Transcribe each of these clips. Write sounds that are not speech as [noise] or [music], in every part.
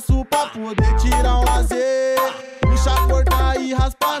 faço pra poder tirar um lazer? Puxa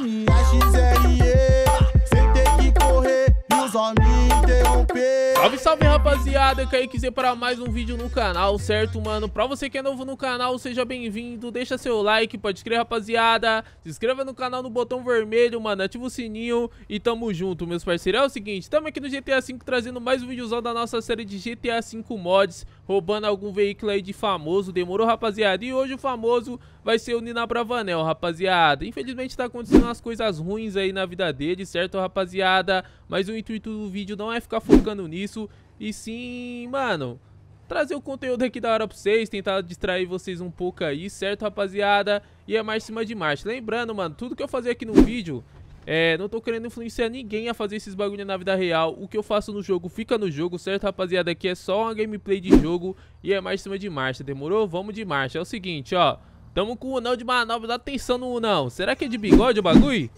e minha XRE. Eh. Sem ter que correr e os homens interromper. Salve, salve rapaziada, aí quiser para mais um vídeo no canal, certo mano? Pra você que é novo no canal, seja bem-vindo, deixa seu like, pode crer rapaziada Se inscreva no canal no botão vermelho, mano, ativa o sininho e tamo junto, meus parceiros É o seguinte, tamo aqui no GTA V trazendo mais um videozão da nossa série de GTA V Mods roubando algum veículo aí de famoso. Demorou, rapaziada? E hoje o famoso vai ser o Nina Bravanel, rapaziada. Infelizmente tá acontecendo umas coisas ruins aí na vida dele, certo, rapaziada? Mas o intuito do vídeo não é ficar focando nisso. E sim, mano, trazer o conteúdo aqui da hora pra vocês, tentar distrair vocês um pouco aí, certo, rapaziada? E é mais cima de marcha. Lembrando, mano, tudo que eu fazer aqui no vídeo é, não tô querendo influenciar ninguém a fazer esses bagulho na vida real. O que eu faço no jogo fica no jogo, certo, rapaziada? Aqui é só uma gameplay de jogo e é mais cima de marcha, demorou? Vamos de marcha. É o seguinte, ó. Tamo com o Unão de manobra, dá atenção no Unão. Será que é de bigode o bagulho?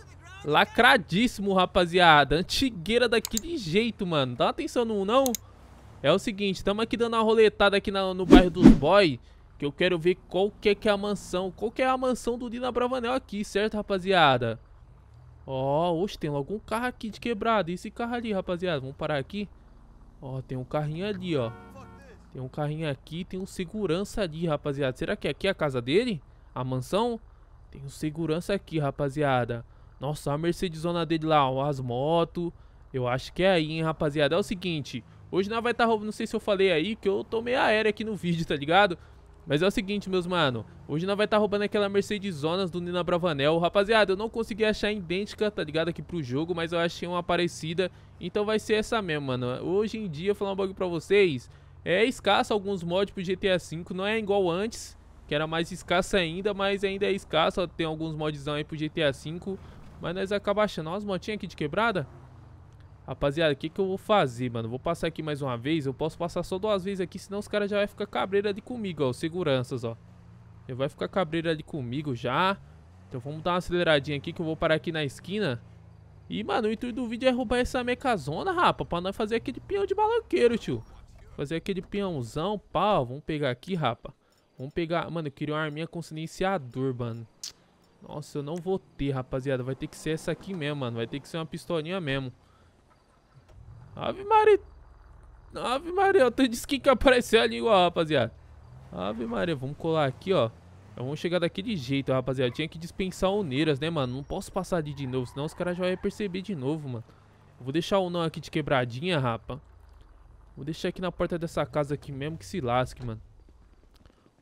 Lacradíssimo, rapaziada. Antigueira daquele jeito, mano. Dá atenção no Unão. É o seguinte, tamo aqui dando uma roletada aqui na, no bairro dos boy. Que eu quero ver qual que é, que é a mansão. Qual que é a mansão do Dina Bravanel aqui, certo, rapaziada? Ó, oh, oxe, tem logo um carro aqui de quebrado. E esse carro ali, rapaziada? Vamos parar aqui. Ó, oh, tem um carrinho ali, ó. Tem um carrinho aqui, tem um segurança ali, rapaziada. Será que aqui é a casa dele? A mansão? Tem um segurança aqui, rapaziada. Nossa, a Mercedesona dele lá, ó, as motos. Eu acho que é aí, hein, rapaziada. É o seguinte, hoje nós vai estar tá roubando, não sei se eu falei aí, que eu tomei a aérea aqui no vídeo, tá ligado? Mas é o seguinte, meus mano. Hoje nós vai estar tá roubando aquela Mercedes Zonas do Nina Bravanel. Rapaziada, eu não consegui achar idêntica, tá ligado, aqui pro jogo, mas eu achei uma parecida. Então vai ser essa mesmo, mano. Hoje em dia, falar um bagulho pra vocês, é escasso alguns mods pro GTA V. Não é igual antes, que era mais escassa ainda, mas ainda é escasso. Tem alguns modzão aí pro GTA V. Mas nós acabamos achando. Olha as motinhas aqui de quebrada. Rapaziada, o que, que eu vou fazer, mano? Vou passar aqui mais uma vez. Eu posso passar só duas vezes aqui, senão os caras já vão ficar cabreira de comigo, ó. Os seguranças, ó. Já vai ficar cabreira de comigo já. Então vamos dar uma aceleradinha aqui, que eu vou parar aqui na esquina. E, mano, o intuito do vídeo é roubar essa mecazona, rapa. Pra nós fazer aquele pinhão de balanqueiro tio. Fazer aquele pinhãozão, pau. Vamos pegar aqui, rapa. Vamos pegar... Mano, eu queria uma arminha com silenciador, mano. Nossa, eu não vou ter, rapaziada. Vai ter que ser essa aqui mesmo, mano. Vai ter que ser uma pistolinha mesmo. Ave Maria. Ave Maria, de skin que apareceu ali, ó, rapaziada. Ave Maria, vamos colar aqui, ó. Vamos chegar daquele jeito, rapaziada. Tinha que dispensar o Neiras, né, mano? Não posso passar ali de novo, senão os caras já vão perceber de novo, mano. Vou deixar o não aqui de quebradinha, rapa. Vou deixar aqui na porta dessa casa aqui mesmo que se lasque, mano.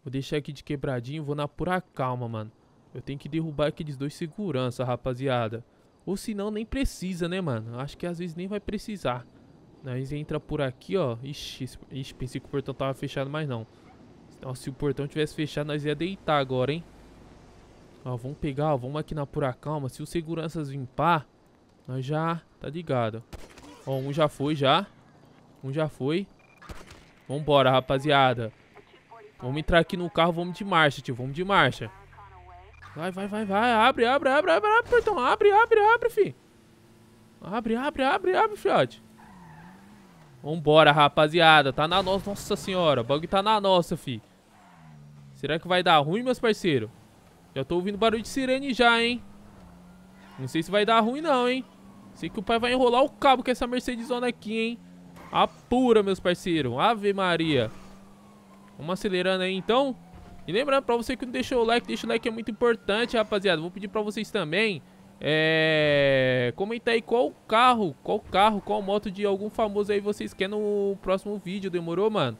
Vou deixar aqui de quebradinho, vou na pura calma, mano. Eu tenho que derrubar aqueles dois segurança, rapaziada. Ou senão nem precisa, né, mano? Acho que às vezes nem vai precisar. Nós entra por aqui, ó. Ixi, ixi, pensei que o portão tava fechado, mas não. Nossa, se o portão tivesse fechado, nós ia deitar agora, hein? Ó, vamos pegar, ó, vamos aqui na pura calma. Se o seguranças limpar, nós já... Tá ligado. Ó, um já foi, já. Um já foi. Vambora, rapaziada. Vamos entrar aqui no carro, vamos de marcha, tio. Vamos de marcha. Vai, vai, vai, vai. Abre, abre, abre, abre, abre, portão. Abre, abre, abre, fi. Abre, abre, abre, abre, fiote. Vambora, rapaziada. Tá na nossa. Nossa senhora. O bagulho tá na nossa, fi. Será que vai dar ruim, meus parceiros? Já tô ouvindo barulho de sirene já, hein? Não sei se vai dar ruim, não, hein? Sei que o pai vai enrolar o cabo com essa Mercedesona aqui, hein? Apura, meus parceiros. Ave Maria. Vamos acelerando aí, então. E lembrando, pra você que não deixou o like, deixa o like, é muito importante, rapaziada. Vou pedir pra vocês também é... Comenta aí qual carro, qual carro, qual moto de algum famoso aí vocês querem no próximo vídeo, demorou, mano?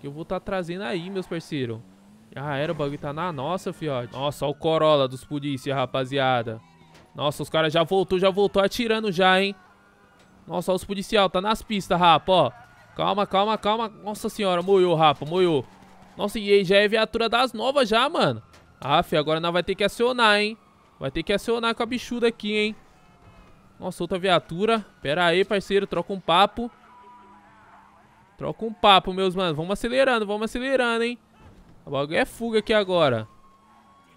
Que eu vou estar tá trazendo aí, meus parceiros. Já era, o bagulho tá na nossa, fiote. Nossa, olha o Corolla dos polícia, rapaziada. Nossa, os caras já voltou, já voltou atirando já, hein? Nossa, olha os policial, tá nas pistas, rapa, ó. Calma, calma, calma. Nossa senhora, moiou, rapa, moiou. Nossa, e aí já é viatura das novas já, mano. Ah, fi, agora nós vai ter que acionar, hein? Vai ter que acionar com a bichuda aqui, hein? Nossa, outra viatura. Pera aí, parceiro. Troca um papo. Troca um papo, meus manos. Vamos acelerando, vamos acelerando, hein? O bagulho é fuga aqui agora.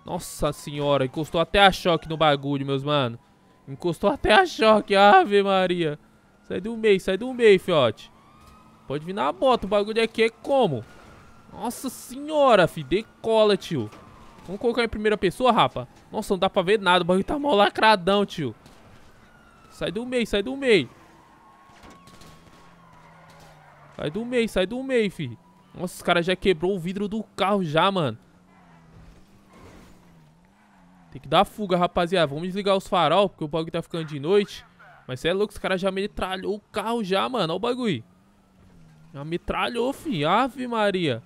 Nossa senhora, encostou até a choque no bagulho, meus manos. Encostou até a choque. Ave Maria. Sai do meio, sai do meio, fiote. Pode vir na bota. O bagulho aqui é como? Nossa senhora, fi. Decola, tio. Vamos colocar em primeira pessoa, rapa. Nossa, não dá pra ver nada. O bagulho tá mal lacradão, tio. Sai do meio, sai do meio. Sai do meio, sai do meio, fi. Nossa, os caras já quebrou o vidro do carro já, mano. Tem que dar fuga, rapaziada. Vamos desligar os farol, porque o bagulho tá ficando de noite. Mas cê é louco, os caras já metralhou o carro já, mano. Olha o bagulho. Já metralhou, fi. Ave Maria.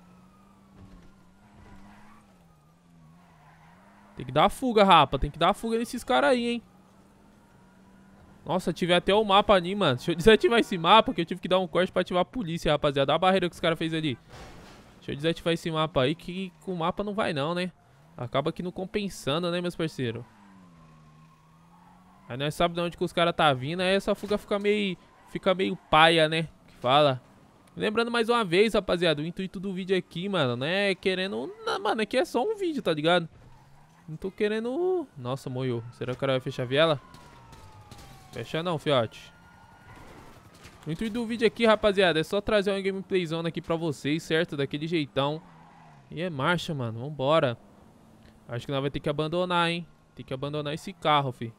Tem que dar fuga, rapa. Tem que dar fuga nesses caras aí, hein. Nossa, tive até o mapa ali, mano. Deixa eu [laughs] desativar esse mapa, que eu tive que dar um corte pra ativar a polícia, rapaziada. Olha a barreira que os caras fez ali. Deixa eu desativar esse mapa aí, que com o mapa não vai não, né? Acaba aqui não compensando, né, meus parceiros? Aí nós sabemos de onde que os caras tá vindo, aí essa fuga fica meio... Fica meio paia, né? Que fala. Lembrando mais uma vez, rapaziada, o intuito do vídeo aqui, mano, não é querendo... Não, mano, aqui é, é só um vídeo, tá ligado? Não tô querendo... Nossa, moiou. Será que cara vai fechar a viela? Fechar não, fiote. O intuito do vídeo aqui, rapaziada, é só trazer uma gameplayzão aqui pra vocês, certo? Daquele jeitão. E é marcha, mano. Vambora. Acho que nós vai ter que abandonar, hein? Tem que abandonar esse carro, fi.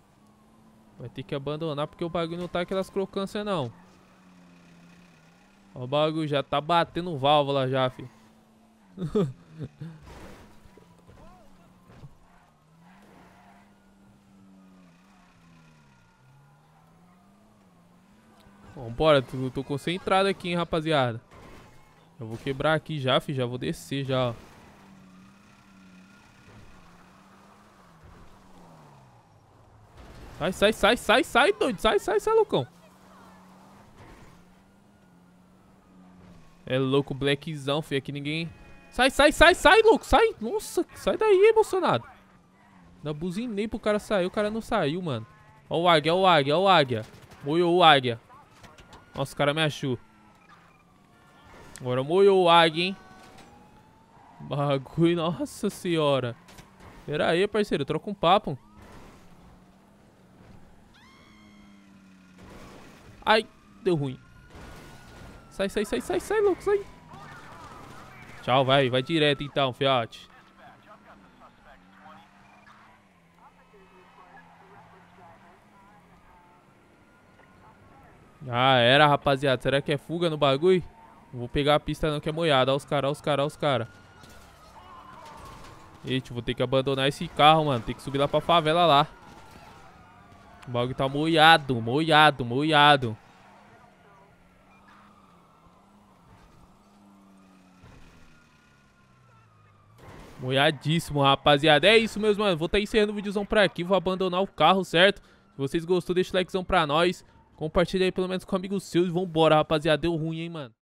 Vai ter que abandonar porque o bagulho não tá aquelas crocâncias, não. Ó, o bagulho já tá batendo válvula já, fi. [laughs] Vambora, tô, tô concentrado aqui, hein, rapaziada. Eu vou quebrar aqui já, fi. Já vou descer já, ó. Sai, sai, sai, sai, sai, doido. Sai, sai, sai, loucão. É louco, blackzão, fi. Aqui ninguém... Sai, sai, sai, sai, louco. Sai. Nossa, sai daí, emocionado. Ainda buzinei pro cara sair. O cara não saiu, mano. Ó o águia, ó o águia, ó o águia. Moiou o águia. Nossa, o cara me achou. Agora moiou a águia, hein? Bagulho, [laughs] nossa senhora. Pera aí, parceiro, troca um papo. Ai, deu ruim. Sai, sai, sai, sai, sai, louco, sai. Tchau, vai, vai direto então, fiote. Ah, era, rapaziada. Será que é fuga no bagulho? Não vou pegar a pista não, que é moiada. Olha os caras, olha os caras, olha os caras. Eita, vou ter que abandonar esse carro, mano. Tem que subir lá pra favela lá. O bagulho tá moiado, moiado, moiado. Moiadíssimo, rapaziada. É isso, meus mano. Vou estar tá encerrando o videozão por aqui. Vou abandonar o carro, certo? Se vocês gostou, deixa o likezão pra nós. Compartilha aí pelo menos com amigos seus e vambora, rapaziada. Deu ruim, hein, mano.